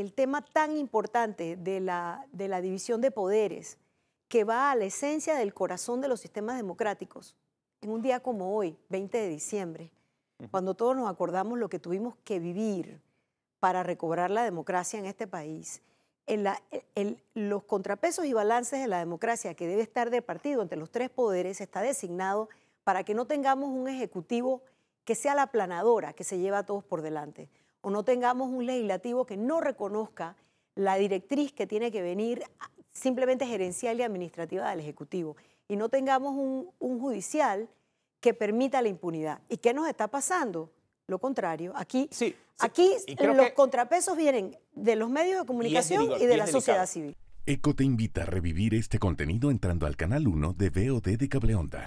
el tema tan importante de la, división de poderes que va a la esencia del corazón de los sistemas democráticos, en un día como hoy, 20 de diciembre, cuando todos nos acordamos lo que tuvimos que vivir para recobrar la democracia en este país, en los contrapesos y balances de la democracia que debe estar de partido entre los tres poderes está designado para que no tengamos un ejecutivo que sea la planadora que se lleva a todos por delante o no tengamos un legislativo que no reconozca la directriz que tiene que venir simplemente gerencial y administrativa del Ejecutivo y no tengamos un, judicial que permita la impunidad. ¿Y qué nos está pasando? Lo contrario. Aquí, sí, aquí los contrapesos vienen de los medios de comunicación y, de la sociedad civil. ECO te invita a revivir este contenido entrando al canal 1 de VOD de Cableonda.